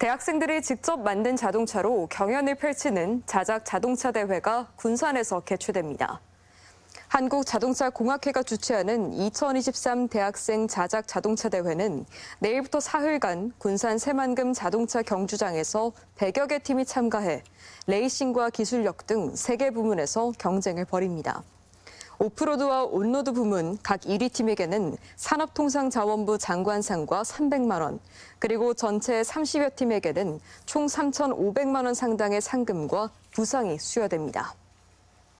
대학생들이 직접 만든 자동차로 경연을 펼치는 자작 자동차 대회가 군산에서 개최됩니다. 한국자동차공학회가 주최하는 2023 대학생 자작 자동차 대회는 내일부터 사흘간 군산 새만금 자동차 경주장에서 100여 개 팀이 참가해 레이싱과 기술력 등 3개 부문에서 경쟁을 벌입니다. 오프로드와 온로드 부문 각 1위 팀에게는 산업통상자원부 장관상과 300만 원, 그리고 전체 30여 팀에게는 총 3,500만 원 상당의 상금과 부상이 수여됩니다.